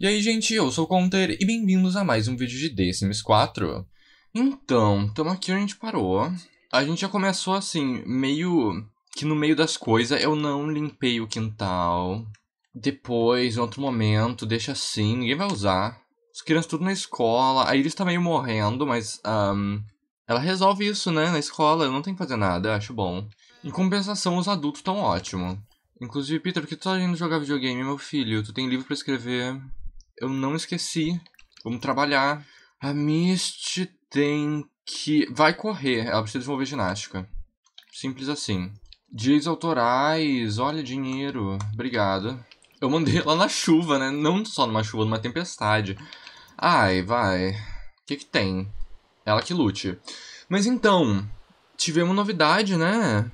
E aí, gente, eu sou o Conter e bem-vindos a mais um vídeo de The Sims 4. Então, tamo aqui onde a gente parou. A gente já começou assim, meio que no meio das coisas eu não limpei o quintal. Depois, em outro momento, deixa assim, ninguém vai usar. Os crianças tudo na escola, a Iris tá meio morrendo, mas um, ela resolve isso, né, na escola, eu não tenho que fazer nada, eu acho bom. Em compensação, os adultos tão ótimo. Inclusive, Peter, por que tu tá indo jogar videogame, meu filho? Tu tem livro para escrever eu não esqueci. Vamos trabalhar. A Mist tem que. Vai correr, ela precisa desenvolver ginástica. Simples assim. Dias autorais, olha, dinheiro. Obrigado. Eu mandei lá na chuva, né? Não só numa chuva, numa tempestade. Ai, vai. O que, que tem? Ela que lute. Mas então, tivemos novidade, né?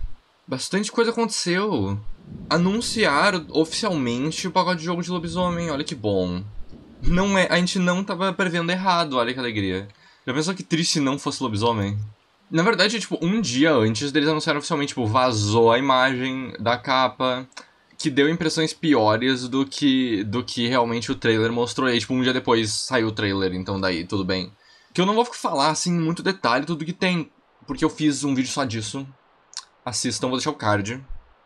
Bastante coisa aconteceu. Anunciaram oficialmente o pacote de jogo de lobisomem, olha que bom. Não é, a gente não tava prevendo errado, olha que alegria. Já pensou que triste não fosse lobisomem? Na verdade, tipo, um dia antes deles anunciaram oficialmente, tipo, vazou a imagem da capa, que deu impressões piores do que do que realmente o trailer mostrou. E tipo, um dia depois saiu o trailer, então daí tudo bem. Que eu não vou falar, assim, muito detalhe tudo que tem, porque eu fiz um vídeo só disso. Assistam, vou deixar o card.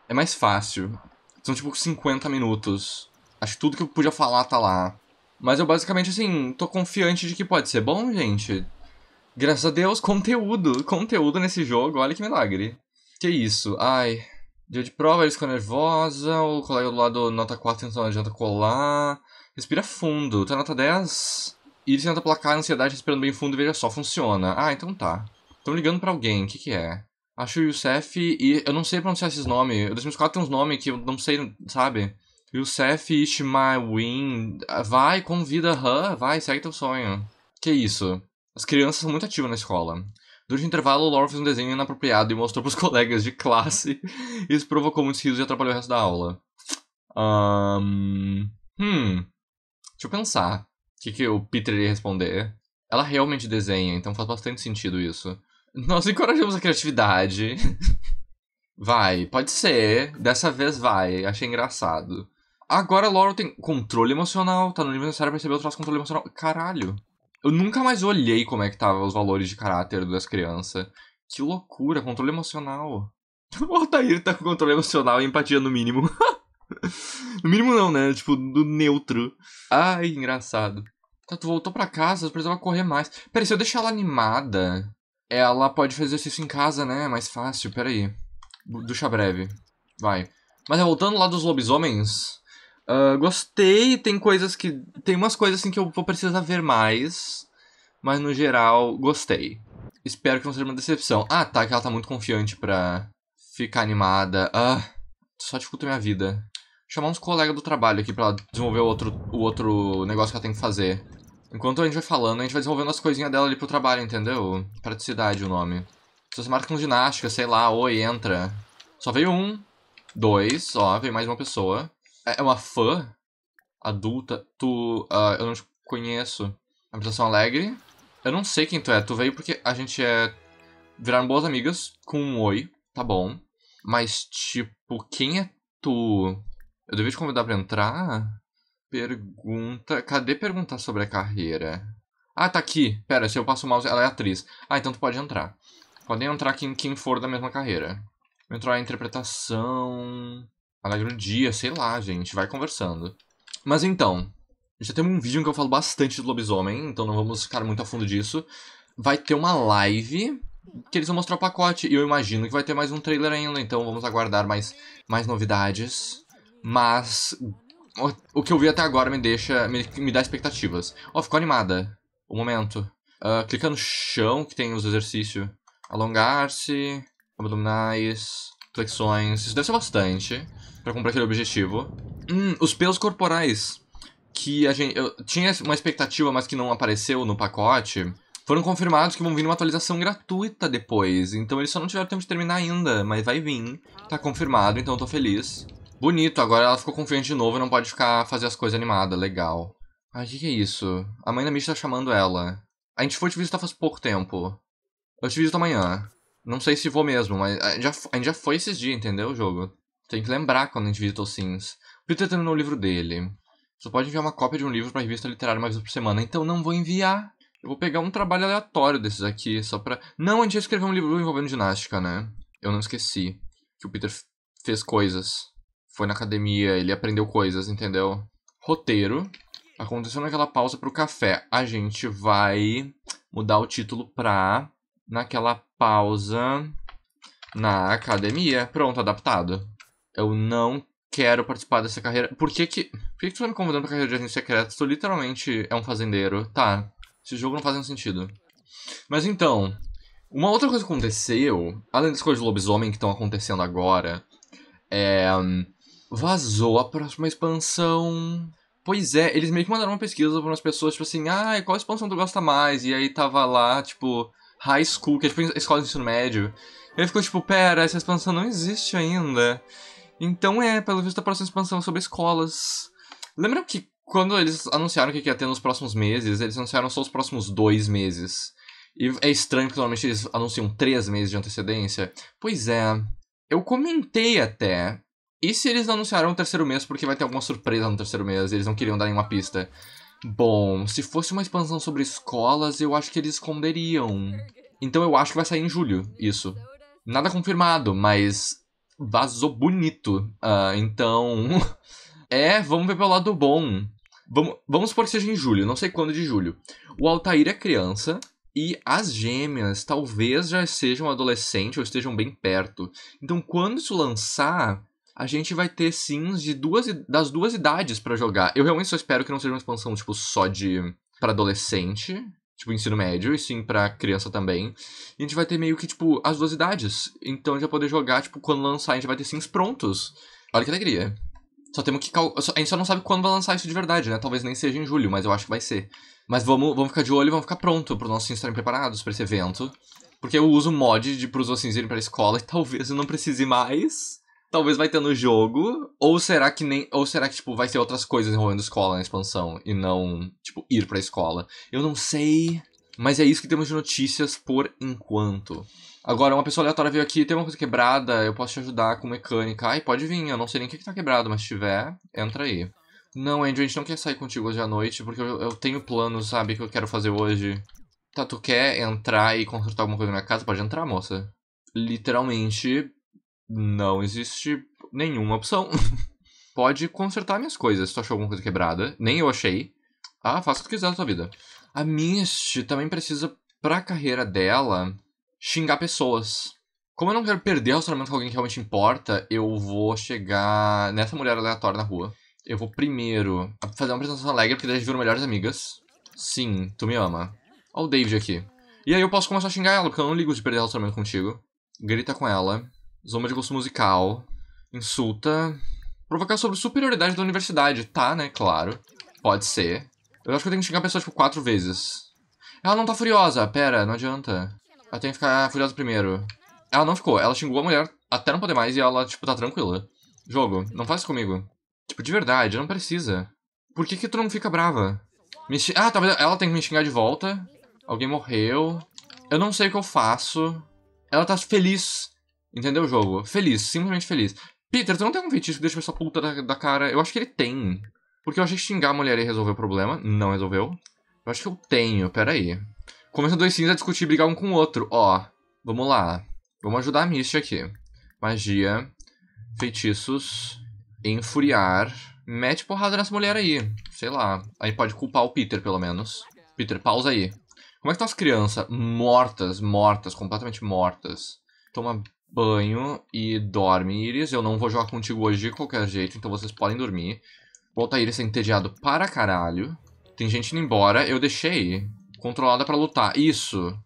É mais fácil. São, tipo, 50 minutos. Acho que tudo que eu podia falar tá lá. Mas eu basicamente, assim, tô confiante de que pode ser bom, gente. Graças a Deus, conteúdo. Conteúdo nesse jogo, olha que milagre. Que isso, ai. Dia de prova, eles ficam nervosa, o colega do lado nota 4 tentando adianta colar. Respira fundo, tá nota 10. E ele tenta placar a ansiedade respirando bem fundo e veja só, funciona. Ah, então tá. tão ligando para alguém, o que que é? Acho o Youssef e eu não sei pronunciar esses nomes. O 2004 tem uns nomes que eu não sei, sabe? o Youssef Ishmaelin, ah, vai, convida Han, vai, segue teu sonho. Que isso? As crianças são muito ativas na escola. Durante o intervalo, Laura fez um desenho inapropriado e mostrou para os colegas de classe. Isso provocou muitos risos e atrapalhou o resto da aula. Um, hum. Deixa eu pensar. O que, que o Peter iria responder? Ela realmente desenha, então faz bastante sentido isso. Nós encorajamos a criatividade. Vai, pode ser. Dessa vez vai. Achei engraçado. Agora a Laurel tem controle emocional, tá no nível necessário pra receber o traço controle emocional. Caralho. Eu nunca mais olhei como é que tava os valores de caráter das crianças. Que loucura, controle emocional. O Altair tá com controle emocional e empatia no mínimo. no mínimo não, né? Tipo, do neutro. Ai, engraçado. Tá, tu voltou pra casa, tu precisava correr mais. Peraí, se eu deixar ela animada, ela pode fazer exercício em casa, né? mais fácil, peraí. Ducha breve. Vai. Mas é, voltando lá dos lobisomens, Uh, gostei, tem coisas que. Tem umas coisas assim que eu vou precisar ver mais. Mas no geral, gostei. Espero que não seja uma decepção. Ah, tá, que ela tá muito confiante pra ficar animada. Ah, só dificulta minha vida. Vou chamar uns colegas do trabalho aqui pra ela desenvolver o outro, o outro negócio que ela tem que fazer. Enquanto a gente vai falando, a gente vai desenvolvendo as coisinhas dela ali pro trabalho, entendeu? Praticidade o nome. Se você marca com ginástica, sei lá, oi, entra. Só veio um, dois, ó, veio mais uma pessoa. É, é uma fã adulta. Tu. Uh, eu não te conheço. É Apresentação alegre. Eu não sei quem tu é. Tu veio porque a gente é. Viraram boas amigas com um oi, tá bom. Mas, tipo, quem é tu? Eu devia te convidar pra entrar? Pergunta. Cadê perguntar sobre a carreira? Ah, tá aqui. Pera, se eu passo o mouse, ela é atriz. Ah, então tu pode entrar. Podem entrar quem, quem for da mesma carreira. Entrou entrar em interpretação. Alegre um dia, sei lá, gente. Vai conversando. Mas então, já temos um vídeo em que eu falo bastante do lobisomem, então não vamos ficar muito a fundo disso. Vai ter uma live que eles vão mostrar o pacote, e eu imagino que vai ter mais um trailer ainda, então vamos aguardar mais, mais novidades. Mas o, o que eu vi até agora me deixa, me, me dá expectativas. Ó, oh, ficou animada. O um momento. Uh, clica no chão, que tem os exercícios. Alongar-se, abdominais, flexões, isso deve ser bastante para cumprir aquele objetivo. Hum, os pelos corporais, que a gente. Eu tinha uma expectativa, mas que não apareceu no pacote. Foram confirmados que vão vir uma atualização gratuita depois. Então eles só não tiveram tempo de terminar ainda, mas vai vir. Tá confirmado, então eu tô feliz. Bonito, agora ela ficou confiante de novo e não pode ficar fazer as coisas animada, legal. Ai, o que, que, é isso? A mãe da Michi tá chamando ela. A gente foi te visitar faz pouco tempo. Eu te visito amanhã. Não sei se vou mesmo, mas a gente já, a gente já foi esses dias, entendeu, o jogo? Tem que lembrar quando a gente visita os Sims. O Peter terminou o livro dele. Só pode enviar uma cópia de um livro para revista literária uma vez por semana. Então não vou enviar. Eu vou pegar um trabalho aleatório desses aqui, só pra... Não, a gente ia escrever um livro envolvendo ginástica, né? Eu não esqueci que o Peter fez coisas. Foi na academia, ele aprendeu coisas, entendeu? Roteiro. Aconteceu naquela pausa pro café. A gente vai mudar o título pra... Naquela pausa... Na academia. Pronto, adaptado eu não quero participar dessa carreira. Por que que, por que, que tu tá me convidando pra carreira de agente secreto? Tu literalmente é um fazendeiro. Tá, esse jogo não faz nenhum sentido. Mas então, uma outra coisa que aconteceu, além das coisas de lobisomem que estão acontecendo agora, é. Vazou a próxima expansão. Pois é, eles meio que mandaram uma pesquisa para umas pessoas, tipo assim, ah, qual expansão tu gosta mais? E aí tava lá, tipo, high school, que é tipo escola de ensino médio. E aí ficou tipo, pera, essa expansão não existe ainda. Então é, pelo visto, a próxima expansão é sobre escolas. Lembra que quando eles anunciaram o que ia ter nos próximos meses, eles anunciaram só os próximos dois meses. E é estranho que normalmente eles anunciam três meses de antecedência. Pois é, eu comentei até. E se eles anunciaram o terceiro mês porque vai ter alguma surpresa no terceiro mês eles não queriam dar nenhuma pista? Bom, se fosse uma expansão sobre escolas, eu acho que eles esconderiam. Então eu acho que vai sair em julho, isso. Nada confirmado, mas vazou bonito. Uh, então. é, vamos ver pelo lado bom. Vamos, vamos supor que seja em julho, não sei quando de julho. O Altair é criança e as gêmeas talvez já sejam adolescentes ou estejam bem perto. Então, quando isso lançar, a gente vai ter sims de duas, das duas idades para jogar. Eu realmente só espero que não seja uma expansão tipo só de para adolescente, tipo, ensino médio, e sim pra criança também. E a gente vai ter meio que, tipo, as duas idades. Então a gente vai poder jogar, tipo, quando lançar, a gente vai ter sims prontos. Olha que alegria. Só temos que. Cal... A gente só não sabe quando vai lançar isso de verdade, né? Talvez nem seja em julho, mas eu acho que vai ser. Mas vamos, vamos ficar de olho e vamos ficar pronto os nossos sims estarem preparados pra esse evento. Porque eu uso mod de pros vocês irem pra escola e talvez eu não precise mais talvez vai ter no jogo, ou será que nem, ou será que tipo vai ter outras coisas envolvendo escola na expansão e não, tipo, ir para escola. Eu não sei, mas é isso que temos de notícias por enquanto. Agora, uma pessoa aleatória veio aqui, tem uma coisa quebrada, eu posso te ajudar com mecânica. Ai, pode vir, eu não sei nem o que, que tá quebrado, mas se tiver, entra aí. Não, Andrew, a gente não quer sair contigo hoje à noite, porque eu, eu tenho planos, sabe, que eu quero fazer hoje. Tá, tu quer entrar e consertar alguma coisa na minha casa? Pode entrar, moça. Literalmente, não existe nenhuma opção. Pode consertar minhas coisas se tu achou alguma coisa quebrada. Nem eu achei. Ah, faça o que tu quiser na tua vida. A Mist também precisa, pra carreira dela, xingar pessoas. Como eu não quero perder relacionamento com alguém que realmente importa, eu vou chegar nessa mulher aleatória na rua. Eu vou primeiro fazer uma apresentação alegre, porque daí viram melhores amigas. Sim, tu me ama. Olha o David aqui. E aí eu posso começar a xingar ela, porque eu não ligo de perder relacionamento contigo. Grita com ela. Zoma de gosto musical. Insulta. Provocar sobre superioridade da universidade. Tá, né? Claro. Pode ser. Eu acho que eu tenho que xingar a pessoa, tipo, quatro vezes. Ela não tá furiosa. Pera, não adianta. Ela tem que ficar furiosa primeiro. Ela não ficou. Ela xingou a mulher até não poder mais e ela, tipo, tá tranquila. Jogo, não faz isso comigo. Tipo, de verdade, não precisa. Por que que tu não fica brava? Me xing... Ah, talvez ela tem que me xingar de volta. Alguém morreu. Eu não sei o que eu faço. Ela tá feliz. Entendeu o jogo? Feliz, simplesmente feliz. Peter, tu não tem um feitiço que deixa essa puta da, da cara? Eu acho que ele tem. Porque eu achei que xingar a mulher e resolver o problema. Não resolveu. Eu acho que eu tenho, peraí. Começa dois sims a discutir e brigar um com o outro. Ó, vamos lá. Vamos ajudar a Misty aqui. Magia, feitiços, enfuriar. Mete porrada nessa mulher aí. Sei lá. Aí pode culpar o Peter, pelo menos. Peter, pausa aí. Como é que estão as crianças? Mortas, mortas, completamente mortas. Toma banho e dorme, Iris. Eu não vou jogar contigo hoje de qualquer jeito, então vocês podem dormir. Volta a Iris tá entediado para caralho. Tem gente indo embora. Eu deixei controlada para lutar. Isso.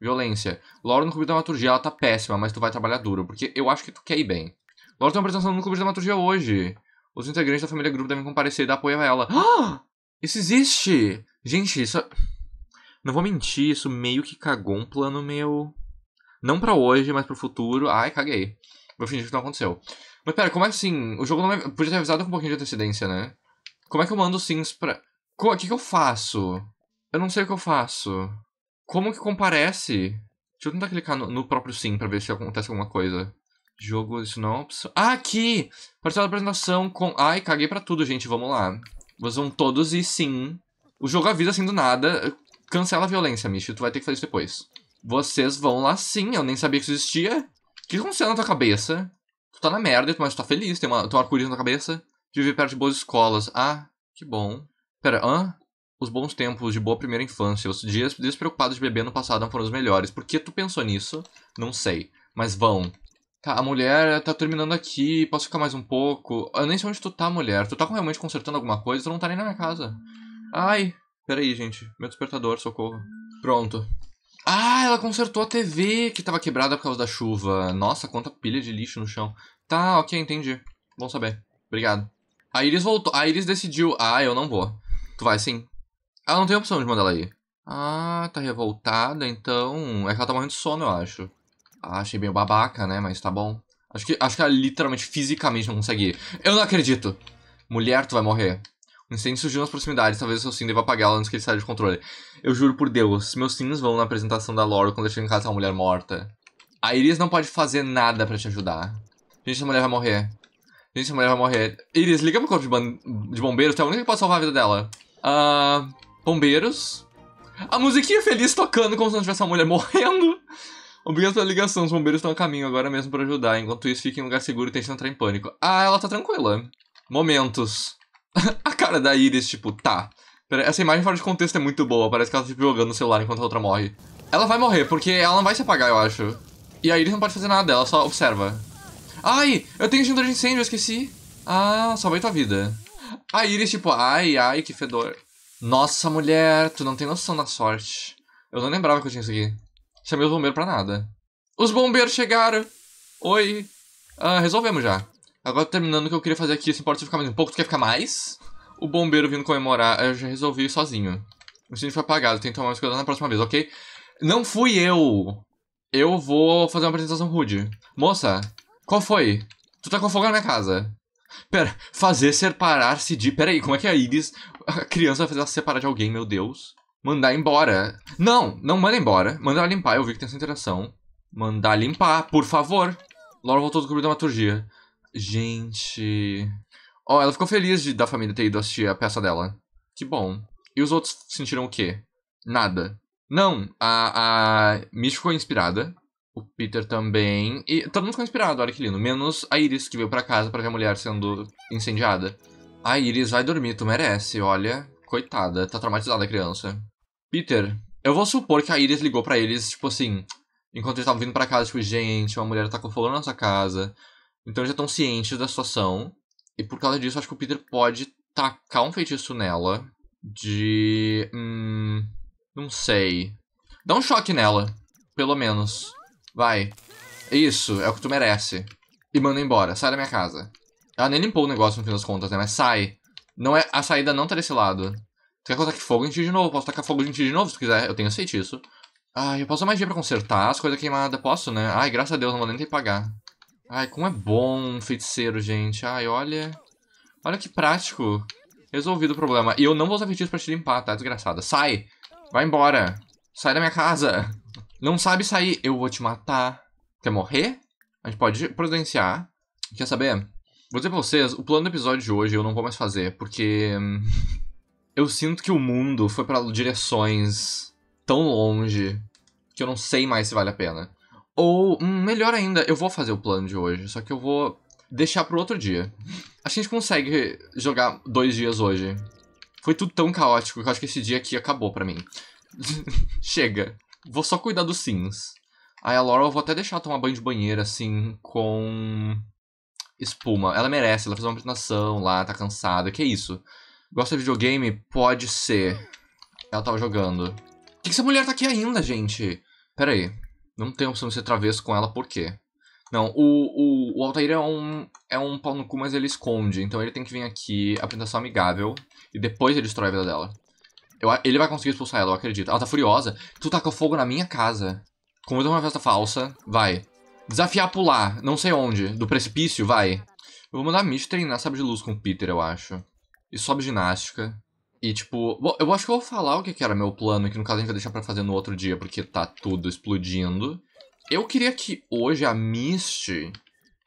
Violência. Laura no clube da maturgia ela tá péssima, mas tu vai trabalhar duro, porque eu acho que tu quer ir bem. Laura tem uma apresentação no clube da maturgia hoje. Os integrantes da família Grupo devem comparecer e dar apoio a ela. Ah! Isso existe! Gente, isso... É- não vou mentir, isso meio que cagou um plano meu. Não para hoje, mas pro futuro. Ai, caguei. Vou fingir que não aconteceu. Mas pera, como é assim? O jogo não é... podia ter avisado com um pouquinho de antecedência, né? Como é que eu mando sims pra. O que, que eu faço? Eu não sei o que eu faço. Como que comparece? Deixa eu tentar clicar no, no próprio sim pra ver se acontece alguma coisa. Jogo, isso não é opção. Ah, aqui! Parcela da apresentação com. Ai, caguei pra tudo, gente. Vamos lá. Vocês vão todos e sim. O jogo avisa assim do nada. Cancela a violência, Michi. Tu vai ter que fazer isso depois. Vocês vão lá sim, eu nem sabia que isso existia. O que aconteceu na tua cabeça? Tu tá na merda, mas tu tá feliz, tem, uma, tem um arco-íris na cabeça. Viver perto de boas escolas. Ah, que bom. Pera, hã? Os bons tempos de boa primeira infância, os dias despreocupados de beber no passado não foram os melhores. Por que tu pensou nisso? Não sei. Mas vão. Tá, a mulher tá terminando aqui, posso ficar mais um pouco? Eu nem sei onde tu tá, mulher. Tu tá realmente consertando alguma coisa? Tu não tá nem na minha casa. Ai, peraí, gente. Meu despertador, socorro. Pronto. Ah, ela consertou a TV que tava quebrada por causa da chuva. Nossa, quanta pilha de lixo no chão. Tá, ok, entendi. Bom saber. Obrigado. A Iris voltou. A Iris decidiu. Ah, eu não vou. Tu vai sim. Ela não tem opção de mandar ela ir. Ah, tá revoltada, então. É que ela tá morrendo de sono, eu acho. Ah, achei meio babaca, né? Mas tá bom. Acho que, acho que ela literalmente, fisicamente, não consegue ir. Eu não acredito! Mulher, tu vai morrer. Um incêndio surgiu nas proximidades, talvez o seu sim deva apagá-la antes que ele saia de controle. Eu juro por Deus, meus sims vão na apresentação da Laura quando eu chego em casa é uma mulher morta. A Iris não pode fazer nada para te ajudar. Gente, a mulher vai morrer. Gente, a mulher vai morrer. Iris, liga pro corpo de, de bombeiros, tem é alguém que pode salvar a vida dela. Ah. Uh, bombeiros. A musiquinha feliz tocando como se não tivesse uma mulher morrendo. Obrigado pela ligação, os bombeiros estão a caminho agora mesmo para ajudar. Enquanto isso, fique em um lugar seguro e tente entrar em pânico. Ah, ela tá tranquila. Momentos. a cara da Iris, tipo, tá. Pera, essa imagem fora de contexto é muito boa. Parece que ela tá tipo, jogando no celular enquanto a outra morre. Ela vai morrer, porque ela não vai se apagar, eu acho. E a Iris não pode fazer nada, ela só observa. Ai, eu tenho extintor de incêndio, eu esqueci. Ah, salvei tua vida. A Iris, tipo, ai, ai, que fedor. Nossa, mulher, tu não tem noção da sorte. Eu não lembrava que eu tinha isso aqui. Chamei é os bombeiros pra nada. Os bombeiros chegaram. Oi. Ah, resolvemos já. Agora terminando o que eu queria fazer aqui, se importa se ficar mais um pouco, tu quer ficar mais? o bombeiro vindo comemorar, eu já resolvi sozinho. O incêndio foi apagado, tem que tomar mais cuidado na próxima vez, ok? Não fui eu! Eu vou fazer uma apresentação rude. Moça, qual foi? Tu tá com fogo na minha casa. Pera, fazer separar-se de. Pera aí, como é que é a Iris, a criança vai fazer ela se separar de alguém, meu Deus? Mandar embora. Não, não manda embora. Manda ela limpar, eu vi que tem essa interação. Mandar limpar, por favor. Laura voltou do clube de maturgia. Gente. Ó, oh, ela ficou feliz de, da família ter ido assistir a peça dela. Que bom. E os outros sentiram o quê? Nada. Não, a, a Mitch ficou inspirada. O Peter também. E todo mundo ficou inspirado, olha que lindo. Menos a Iris, que veio para casa para ver a mulher sendo incendiada. A Iris vai dormir, tu merece, olha. Coitada, tá traumatizada a criança. Peter, eu vou supor que a Iris ligou para eles, tipo assim, enquanto eles estavam vindo para casa, tipo, gente, uma mulher tá com fogo na nossa casa. Então já estão cientes da situação. E por causa disso, acho que o Peter pode tacar um feitiço nela de. Hum, não sei. Dá um choque nela, pelo menos. Vai. Isso, é o que tu merece. E manda embora, sai da minha casa. Ela nem limpou o negócio no fim das contas, né? Mas sai. Não é, a saída não tá desse lado. Tu quer colocar fogo em ti de novo? Posso tacar fogo em ti de novo se tu quiser. Eu tenho feitiço. Ai, eu posso usar magia pra consertar as coisas queimadas. Posso, né? Ai, graças a Deus, não vou nem ter que pagar. Ai, como é bom um feiticeiro, gente. Ai, olha... Olha que prático. Resolvido o problema. E eu não vou usar feitiço pra te limpar, tá, desgraçada? Sai! Vai embora! Sai da minha casa! Não sabe sair! Eu vou te matar. Quer morrer? A gente pode prudenciar. Quer saber? Vou dizer pra vocês, o plano do episódio de hoje eu não vou mais fazer, porque... Hum, eu sinto que o mundo foi para direções tão longe que eu não sei mais se vale a pena. Ou, hum, melhor ainda, eu vou fazer o plano de hoje, só que eu vou deixar pro outro dia. A gente consegue jogar dois dias hoje. Foi tudo tão caótico que eu acho que esse dia aqui acabou pra mim. Chega. Vou só cuidar dos sims. Aí a Laura eu vou até deixar tomar banho de banheira, assim, com espuma. Ela merece, ela fez uma apresentação lá, tá cansada. Que é isso? Gosta de videogame? Pode ser. Ela tava jogando. Por que, que essa mulher tá aqui ainda, gente? Pera aí. Não tem opção de ser travesso com ela, por quê? Não, o, o, o Altair é um, é um pau no cu, mas ele esconde. Então ele tem que vir aqui, apresentação amigável, e depois ele destrói a vida dela. Eu, ele vai conseguir expulsar ela, eu acredito. Ela tá furiosa. Tu tacou fogo na minha casa. dou uma festa falsa. Vai. Desafiar pular, não sei onde. Do precipício, vai. Eu vou mandar a Mitch treinar sabe de luz com o Peter, eu acho. E sobe ginástica. E, tipo, eu acho que eu vou falar o que, era meu plano, que no caso a gente vai deixar pra fazer no outro dia, porque tá tudo explodindo. Eu queria que hoje a Misty.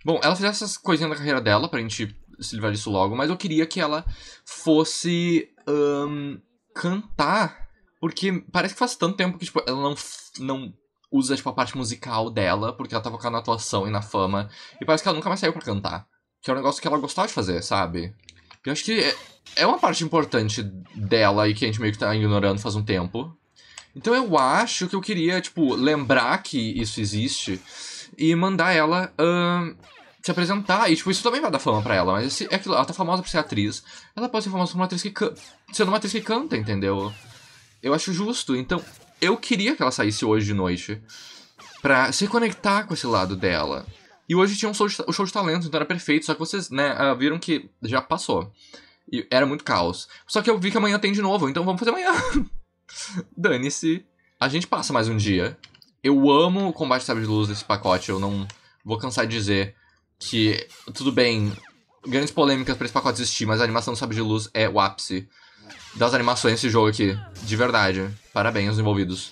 Bom, ela fizesse essas coisinhas da carreira dela, pra gente se livrar disso logo, mas eu queria que ela fosse um, cantar. Porque parece que faz tanto tempo que, tipo, ela não, não usa, tipo, a parte musical dela, porque ela tá focada na atuação e na fama. E parece que ela nunca mais saiu pra cantar. Que é um negócio que ela gostava de fazer, sabe? Eu acho que é é uma parte importante dela e que a gente meio que tá ignorando faz um tempo. Então eu acho que eu queria, tipo, lembrar que isso existe e mandar ela uh, se apresentar. E, tipo, isso também vai dar fama pra ela, mas esse, é aquilo, ela tá famosa por ser atriz. Ela pode ser famosa por uma atriz que canta. sendo uma atriz que canta, entendeu? Eu acho justo. Então, eu queria que ela saísse hoje de noite pra se conectar com esse lado dela. E hoje tinha um show de, um show de talento, então era perfeito, só que vocês, né, uh, viram que já passou. E era muito caos. Só que eu vi que amanhã tem de novo, então vamos fazer amanhã. Dane-se. A gente passa mais um dia. Eu amo o combate sabre de luz desse pacote, eu não vou cansar de dizer que, tudo bem, grandes polêmicas pra esse pacote existir, mas a animação do sabre de luz é o ápice das animações desse jogo aqui. De verdade. Parabéns aos envolvidos.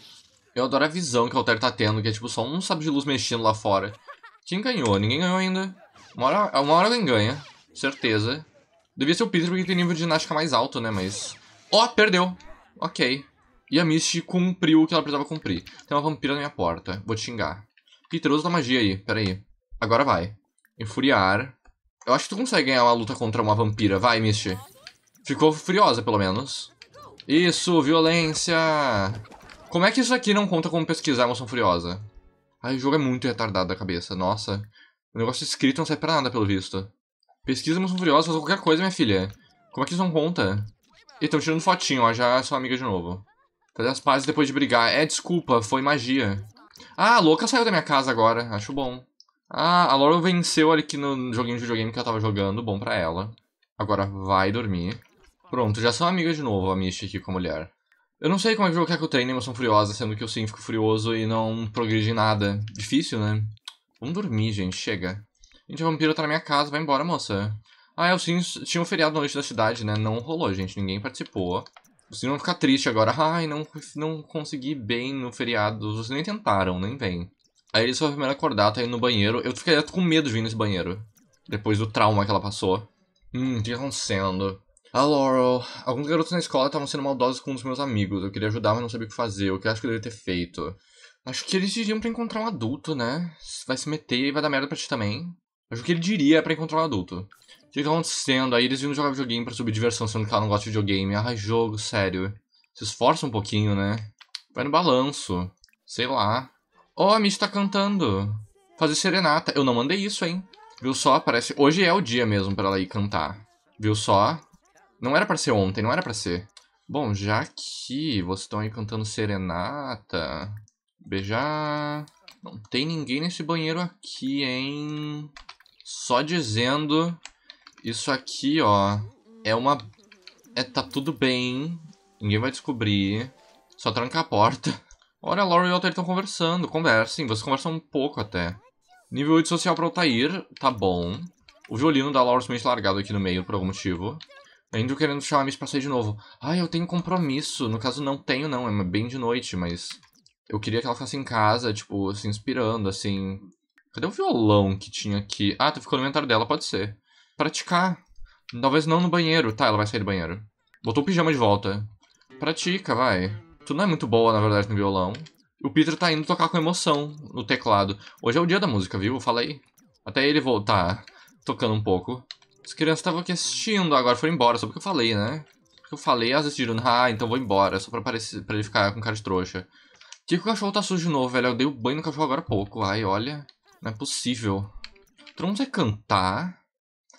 Eu adoro a visão que o Alter tá tendo, que é tipo só um sabre de luz mexendo lá fora. Quem ganhou? Ninguém ganhou ainda. Uma hora, uma hora alguém ganha. Certeza. Devia ser o Peter porque tem nível de ginástica mais alto, né? Mas... Ó, oh, perdeu. Ok. E a Misty cumpriu o que ela precisava cumprir. Tem uma vampira na minha porta. Vou te xingar. Peter, usa a magia aí. Pera aí. Agora vai. Enfuriar. Eu acho que tu consegue ganhar uma luta contra uma vampira. Vai, Misty. Ficou furiosa, pelo menos. Isso, violência. Como é que isso aqui não conta como pesquisar emoção furiosa? Ai, o jogo é muito retardado da cabeça. Nossa. O negócio escrito não serve pra nada, pelo visto. Pesquisa Moção Furiosa, faz qualquer coisa, minha filha. Como é que isso não conta? E estão tirando fotinho, ó. Já é sua amiga de novo. Fazer as pazes depois de brigar. É, desculpa, foi magia. Ah, a louca saiu da minha casa agora. Acho bom. Ah, a Laura venceu ali aqui no joguinho de videogame que ela tava jogando. Bom pra ela. Agora vai dormir. Pronto, já são amigas de novo, a Michi aqui com a mulher. Eu não sei como é que eu quero que eu treine emoção furiosa, sendo que eu sim fico furioso e não progride em nada. Difícil, né? Vamos dormir, gente. Chega. Gente, o vampiro tá na minha casa, vai embora, moça. Ah, é, o tinha um feriado na noite da cidade, né? Não rolou, gente, ninguém participou. O Sino vai ficar triste agora. Ai, não, não consegui bem no feriado. Vocês nem tentaram, nem vem. Aí eles foram primeiro acordar, tá indo no banheiro. Eu fiquei com medo de vir nesse banheiro. Depois do trauma que ela passou. Hum, o que tá acontecendo? A ah, Laurel, alguns garotos na escola estavam sendo maldosos com um dos meus amigos. Eu queria ajudar, mas não sabia o que fazer. O que eu acho que eu deveria ter feito? Acho que eles iriam pra encontrar um adulto, né? Vai se meter e vai dar merda pra ti também. Mas o que ele diria é pra encontrar um adulto. O que tá acontecendo? Aí eles vindo jogar videogame pra subir diversão, sendo que ela não gosta de videogame. Ah, jogo, sério. Se esforça um pouquinho, né? Vai no balanço. Sei lá. Oh, a Mitch tá cantando. Fazer serenata. Eu não mandei isso, hein? Viu só? Parece... Hoje é o dia mesmo pra ela ir cantar. Viu só? Não era pra ser ontem, não era pra ser. Bom, já que vocês estão aí cantando serenata... Beijar... Não tem ninguém nesse banheiro aqui, hein? Só dizendo, isso aqui, ó, é uma... É, tá tudo bem, ninguém vai descobrir, só tranca a porta. Olha, a Laura e o Altair estão conversando, conversem, vocês conversam um pouco até. Nível 8 social para o Altair, tá bom. O violino da Laura simplesmente largado aqui no meio por algum motivo. Ainda querendo chamar a Miss pra sair de novo. ai eu tenho compromisso. No caso, não tenho, não. É bem de noite, mas... Eu queria que ela ficasse em casa, tipo, se inspirando, assim... Cadê o violão que tinha aqui? Ah, tu ficou no inventário dela, pode ser. Praticar. Talvez não no banheiro. Tá, ela vai sair do banheiro. Botou o pijama de volta. Pratica, vai. Tu não é muito boa, na verdade, no violão. O Peter tá indo tocar com emoção no teclado. Hoje é o dia da música, viu? Falei. Até ele voltar tocando um pouco. As crianças estavam aqui assistindo, agora foram embora, só porque eu falei, né? Porque eu falei, elas decidiram, ah, então vou embora, só pra, parecer, pra ele ficar com cara de trouxa. Por que, que o cachorro tá sujo de novo, velho? Eu dei o banho no cachorro agora há pouco, ai, olha. Não é possível. Todo é cantar?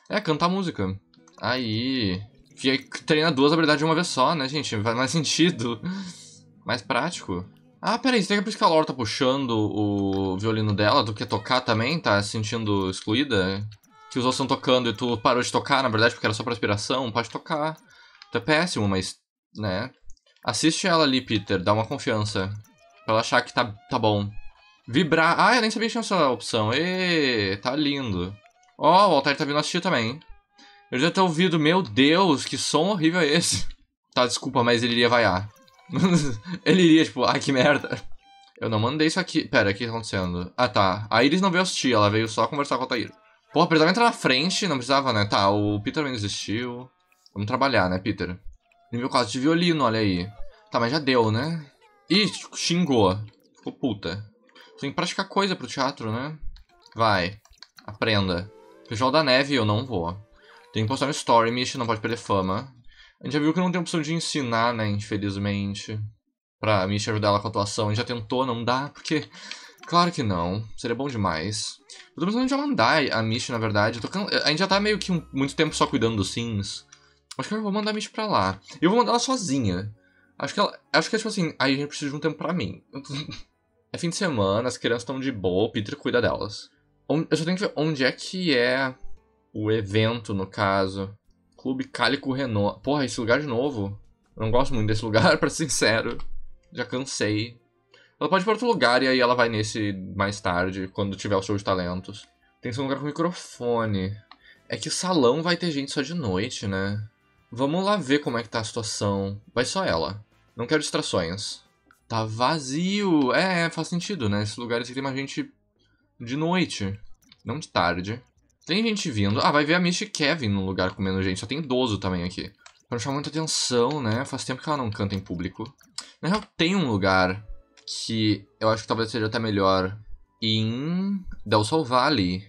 É, cantar música. Aí. Que treina duas habilidades de uma vez só, né, gente? Faz mais sentido. mais prático. Ah, peraí, será que é por isso que a Laura tá puxando o violino dela do que tocar também? Tá se sentindo excluída? Que os outros estão tocando e tu parou de tocar, na verdade, porque era só pra aspiração? Pode tocar. Tu é péssimo, mas, né? Assiste ela ali, Peter, dá uma confiança. Pra ela achar que tá, tá bom. Vibrar. Ah, eu nem sabia que tinha essa opção. Ê, tá lindo. Ó, oh, o Altair tá vindo assistir também. Eu já tô ouvido. Meu Deus, que som horrível é esse? Tá, desculpa, mas ele iria vaiar. ele iria, tipo, ai que merda. Eu não mandei isso aqui. Pera, o que tá acontecendo? Ah, tá. A Iris não veio assistir, ela veio só conversar com o Altair. Pô, precisava entrar na frente, não precisava, né? Tá, o Peter também desistiu. Vamos trabalhar, né, Peter? Nível 4 de violino, olha aí. Tá, mas já deu, né? Ih, xingou. Ficou puta. Tem que praticar coisa pro teatro, né? Vai. Aprenda. Feijão da neve eu não vou. Tem que postar no story, Mish, não pode perder fama. A gente já viu que não tem opção de ensinar, né, infelizmente. Pra Mish ajudar ela com a atuação. A gente já tentou, não dá, porque... Claro que não. Seria bom demais. Eu tô pensando em já mandar a Mish, na verdade. Tô... A gente já tá meio que um... muito tempo só cuidando dos sims. Acho que eu vou mandar a Mish pra lá. Eu vou mandar ela sozinha. Acho que ela... Acho que é tipo assim, aí a gente precisa de um tempo pra mim. É fim de semana, as crianças estão de boa, o Peter cuida delas. Eu só tenho que ver onde é que é o evento, no caso. Clube Cálico Renault. Porra, esse lugar de novo. Eu não gosto muito desse lugar, pra ser sincero. Já cansei. Ela pode ir pra outro lugar e aí ela vai nesse mais tarde, quando tiver o show de talentos. Tem que ser um lugar com microfone. É que o salão vai ter gente só de noite, né? Vamos lá ver como é que tá a situação. Vai só ela. Não quero distrações. Tá vazio. É, é, faz sentido, né? Esses lugares que tem mais gente de noite, não de tarde. Tem gente vindo. Ah, vai ver a Misty Kevin no lugar comendo gente. Só tem idoso também aqui. Pra não chamar muita atenção, né? Faz tempo que ela não canta em público. Na real, tem um lugar que eu acho que talvez seja até melhor em Del Sol Valley.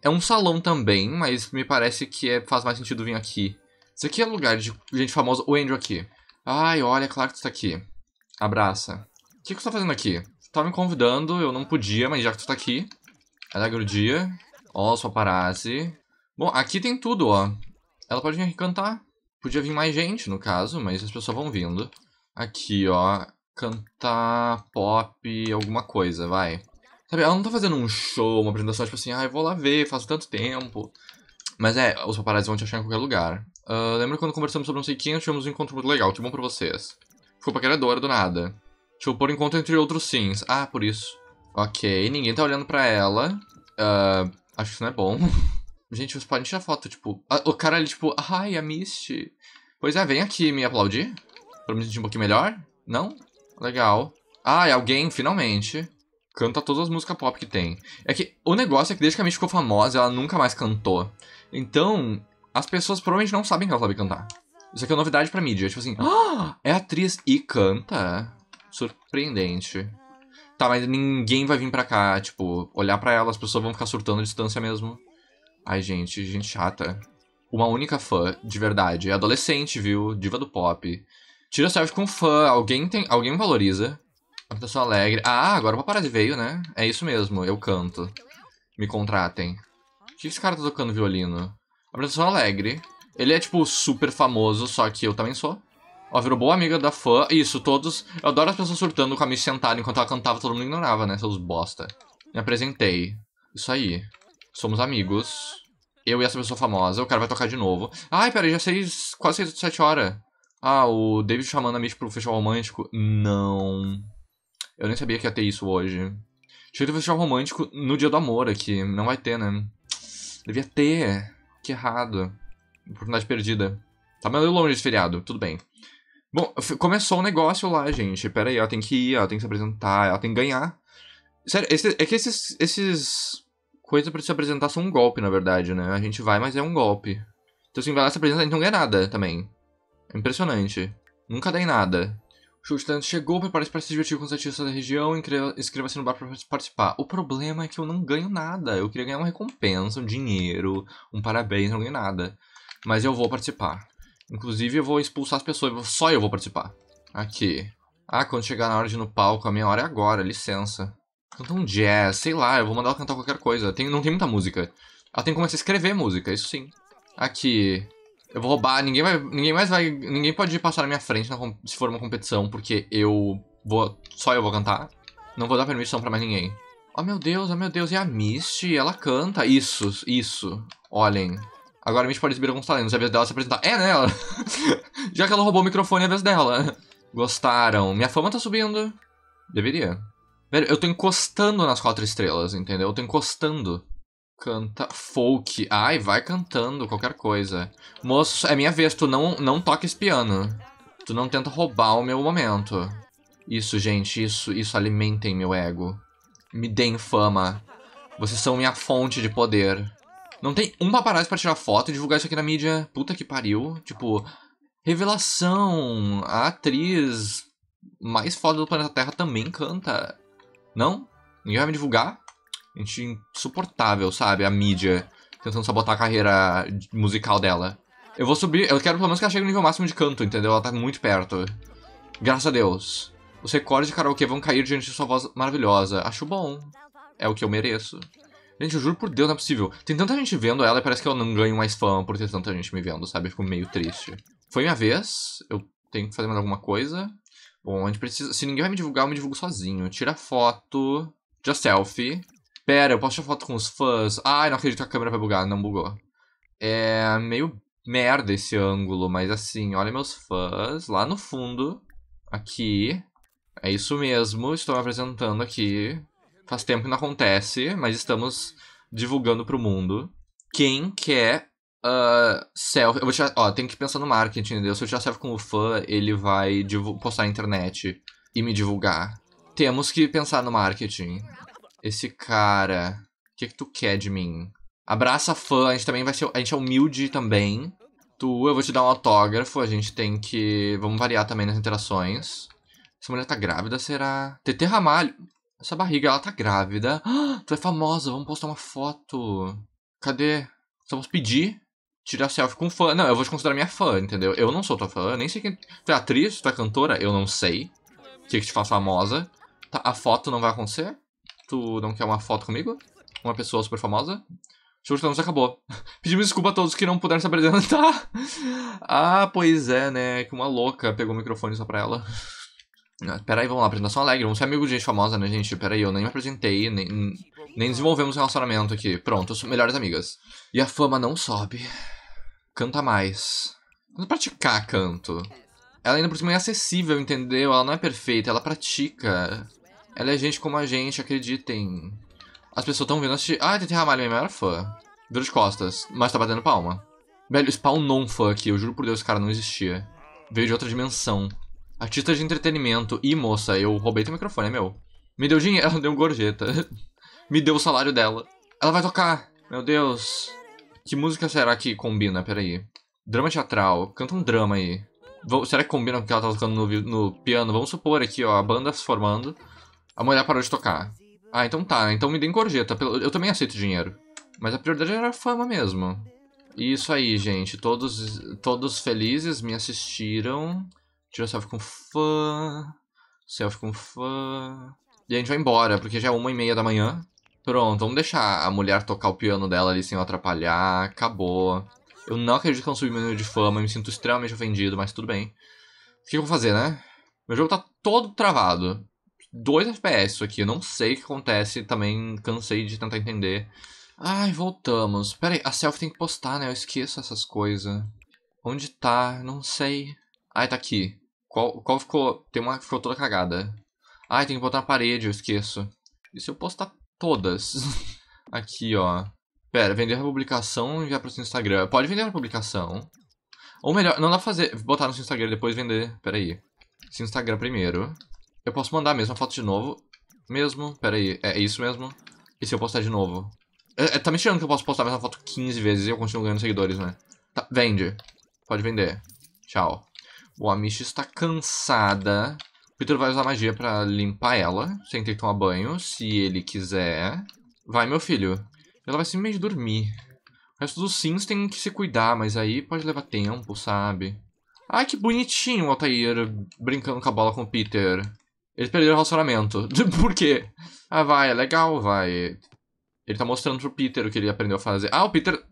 É um salão também, mas me parece que é, faz mais sentido vir aqui. Isso aqui é lugar de gente famosa. O Andrew aqui. Ai, olha, claro que tu tá aqui. Abraça. O que, que você tá fazendo aqui? Você tá me convidando, eu não podia, mas já que tu tá aqui. Alegra o dia. Ó, sua paparazzi. Bom, aqui tem tudo, ó. Ela pode vir aqui cantar. Podia vir mais gente, no caso, mas as pessoas vão vindo. Aqui, ó. Cantar pop, alguma coisa, vai. Sabe, ela não tá fazendo um show, uma apresentação, tipo assim, ah, eu vou lá ver, faz tanto tempo. Mas é, os paparazzi vão te achar em qualquer lugar. Uh, lembra quando conversamos sobre não sei quem, tivemos um encontro muito legal, que bom pra vocês. Ficou paqueradora do nada. Tipo, por encontro entre outros sims. Ah, por isso. Ok, ninguém tá olhando pra ela. Uh, acho que isso não é bom. Gente, vocês podem tirar foto, tipo... A, o cara ali, tipo, ai, a Misty. Pois é, vem aqui me aplaudir. Pra me sentir um pouquinho melhor. Não? Legal. Ai, alguém, finalmente. Canta todas as músicas pop que tem. É que o negócio é que desde que a Misty ficou famosa, ela nunca mais cantou. Então, as pessoas provavelmente não sabem que ela sabe cantar. Isso aqui é novidade pra mídia. Tipo assim, ah, é atriz e canta. Surpreendente. Tá, mas ninguém vai vir pra cá, tipo, olhar pra ela, as pessoas vão ficar surtando a distância mesmo. Ai, gente, gente chata. Uma única fã, de verdade. É adolescente, viu? Diva do pop. Tira selfie com fã, alguém tem. Alguém me valoriza. Uma pessoa alegre. Ah, agora o paparazzi veio, né? É isso mesmo, eu canto. Me contratem. Por que esse cara tá tocando violino? Uma pessoa alegre. Ele é, tipo, super famoso, só que eu também sou. Ó, virou boa amiga da fã. Isso, todos. Eu adoro as pessoas surtando com a Miss sentada enquanto ela cantava, todo mundo ignorava, né? Seus bosta. Me apresentei. Isso aí. Somos amigos. Eu e essa pessoa famosa. O cara vai tocar de novo. Ai, peraí, já seis. Quase seis, sete horas. Ah, o David chamando a Mitch pro festival romântico. Não. Eu nem sabia que ia ter isso hoje. Tinha que festival romântico no dia do amor aqui. Não vai ter, né? Devia ter. Que errado. Oportunidade perdida. Tá meio longe esse feriado, tudo bem. Bom, começou o um negócio lá, gente. Pera aí, ela tem que ir, ela tem que se apresentar, ela tem que ganhar. Sério, esse, é que esses, esses coisas para se apresentar são um golpe, na verdade, né? A gente vai, mas é um golpe. Então, assim, vai lá se apresentar, a gente não ganha nada também. É impressionante. Nunca dei nada. O show de talento chegou, prepare-se para se divertir com os artistas da região e inscreva-se no bar para participar. O problema é que eu não ganho nada. Eu queria ganhar uma recompensa, um dinheiro, um parabéns, não ganho nada. Mas eu vou participar. Inclusive, eu vou expulsar as pessoas. Só eu vou participar. Aqui. Ah, quando chegar na hora de ir no palco, a minha hora é agora, licença. Canta um jazz, sei lá, eu vou mandar ela cantar qualquer coisa. Tem, não tem muita música. Ela tem que começar a escrever música, isso sim. Aqui. Eu vou roubar, ninguém vai. Ninguém mais vai. Ninguém pode passar na minha frente na, se for uma competição, porque eu vou. Só eu vou cantar. Não vou dar permissão para mais ninguém. Oh meu Deus, oh meu Deus, e a Misty, ela canta. Isso, isso. Olhem. Agora a gente pode exibir alguns talentos. É a vez dela se apresentar. É, né? Ela... Já que ela roubou o microfone, é a vez dela. Gostaram. Minha fama tá subindo. Deveria. Velho, eu tô encostando nas quatro estrelas, entendeu? Eu tô encostando. Canta folk. Ai, vai cantando qualquer coisa. Moço, é minha vez. Tu não, não toca esse piano. Tu não tenta roubar o meu momento. Isso, gente. Isso, isso. Alimentem meu ego. Me deem fama. Vocês são minha fonte de poder. Não tem um paparazzo para tirar foto e divulgar isso aqui na mídia. Puta que pariu. Tipo, revelação. A atriz mais foda do planeta Terra também canta. Não? Ninguém vai me divulgar? A gente insuportável, sabe? A mídia tentando sabotar a carreira musical dela. Eu vou subir, eu quero pelo menos que ela chegue no nível máximo de canto, entendeu? Ela tá muito perto. Graças a Deus. Os recordes de karaokê vão cair diante de sua voz maravilhosa. Acho bom. É o que eu mereço. Gente, eu juro por Deus, não é possível. Tem tanta gente vendo ela e parece que eu não ganho mais fã por ter tanta gente me vendo, sabe? Eu fico meio triste. Foi minha vez. Eu tenho que fazer mais alguma coisa. Bom, a gente precisa... Se ninguém vai me divulgar, eu me divulgo sozinho. Tira foto. Tira selfie. Pera, eu posso tirar foto com os fãs. Ai, não acredito que a câmera vai bugar. Não bugou. É meio merda esse ângulo, mas assim, olha meus fãs. Lá no fundo. Aqui. É isso mesmo. Estou me apresentando aqui. Faz tempo que não acontece, mas estamos divulgando pro mundo. Quem quer uh, é, ah, selfie. Eu vou tirar, ó, tem que pensar no marketing, entendeu? Se eu tirar selfie com o fã, ele vai postar na internet e me divulgar. Temos que pensar no marketing. Esse cara. O que, que tu quer de mim? Abraça fã, a gente também vai ser. A gente é humilde também. Tu, eu vou te dar um autógrafo, a gente tem que. Vamos variar também nas interações. Essa mulher tá grávida, será? TT Ramalho. Essa barriga, ela tá grávida. Ah, tu é famosa, vamos postar uma foto. Cadê? Vamos pedir tirar selfie com fã. Não, eu vou te considerar minha fã, entendeu? Eu não sou tua fã, nem sei quem. Tu é atriz, tu é cantora, eu não sei. O que, que te faz famosa? Tá, a foto não vai acontecer? Tu não quer uma foto comigo? Uma pessoa super famosa? Show de Thanos acabou. Pedimos desculpa a todos que não puderam se apresentar. ah, pois é, né? Que uma louca pegou o microfone só pra ela. Ah, Pera aí, vamos lá, apresentação alegre. Vamos ser amigo de gente famosa, né, gente? Pera aí, eu nem me apresentei, nem, nem desenvolvemos um relacionamento aqui. Pronto, eu melhores amigas. E a fama não sobe. Canta mais. Quando praticar canto. Ela ainda por cima é acessível, entendeu? Ela não é perfeita, ela pratica. Ela é gente como a gente, acreditem. As pessoas estão vendo assistir. Ah, Tete Ramalho, é minha maior fã. Viro de costas, mas tá batendo palma. Velho, spawn não fã aqui, eu juro por Deus, esse cara não existia. Veio de outra dimensão. Artista de entretenimento. Ih, moça, eu roubei teu microfone, é meu. Me deu dinheiro, ela deu gorjeta. Me deu o salário dela. Ela vai tocar. Meu Deus. Que música será que combina? Peraí. Drama teatral. Canta um drama aí. Vou... será que combina com o que ela tá tocando no, no piano? Vamos supor aqui, ó. A banda se formando. A mulher parou de tocar. Ah, então tá. Então me dê gorjeta. Eu também aceito dinheiro. Mas a prioridade era a fama mesmo. Isso aí, gente. Todos, todos felizes me assistiram. Tira selfie com fã. Selfie com fã. E a gente vai embora, porque já é uma e meia da manhã. Pronto, vamos deixar a mulher tocar o piano dela ali sem eu atrapalhar. Acabou. Eu não acredito que eu é não subi meu nível de fama, eu me sinto extremamente ofendido, mas tudo bem. O que eu vou fazer, né? Meu jogo tá todo travado. 2 FPS isso aqui, eu não sei o que acontece, também cansei de tentar entender. Ai, voltamos. Pera aí, a selfie tem que postar, né? Eu esqueço essas coisas. Onde tá? Não sei. Ai, tá aqui. Qual, qual ficou... Tem uma que ficou toda cagada. Ai, tem que botar na parede, eu esqueço. E se eu postar todas? aqui, ó. Pera, vender a publicação e enviar pro seu Instagram. Pode vender a publicação. Ou melhor, não dá pra fazer... Botar no seu Instagram e depois vender. Pera aí. Seu Instagram primeiro. Eu posso mandar a mesma foto de novo. Mesmo. Pera aí. É, é isso mesmo. E se eu postar de novo? É, é tá me tirando que eu posso postar a mesma foto 15 vezes e eu continuo ganhando seguidores, né? Tá, vende. Pode vender. Tchau. O a Mish está cansada. O Peter vai usar magia para limpar ela, sem ter que tomar banho, se ele quiser. Vai, meu filho. Ela vai simplesmente dormir. O resto dos sims tem que se cuidar, mas aí pode levar tempo, sabe? Ai, que bonitinho o Altair brincando com a bola com o Peter. Eles perderam o relacionamento. Por quê? Ah, vai, é legal, vai. Ele tá mostrando pro Peter o que ele aprendeu a fazer. Ah, o Peter...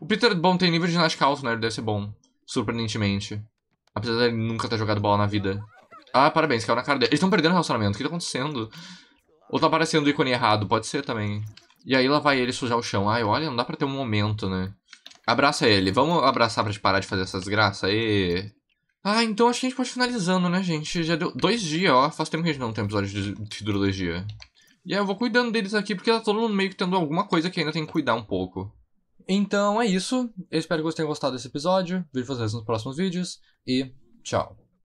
O Peter, bom, tem nível de ginástica alto, né? Ele deve ser bom. Surpreendentemente. Apesar dele nunca ter jogado bola na vida. Ah, parabéns, caiu na cara dele. Eles estão perdendo o relacionamento, o que tá acontecendo? Ou tá aparecendo o ícone errado, pode ser também. E aí lá vai ele sujar o chão. Ai, olha, não dá pra ter um momento, né? Abraça ele. Vamos abraçar pra gente parar de fazer essa desgraça aí. Ah, então acho que a gente pode finalizando, né, gente? Já deu dois dias, ó. Faz tempo que a gente não tem episódio de durou dois dias. E aí eu vou cuidando deles aqui, porque tá todo mundo meio que tendo alguma coisa que ainda tem que cuidar um pouco. Então é isso. Eu espero que vocês tenham gostado desse episódio. Vejo vocês nos próximos vídeos e tchau.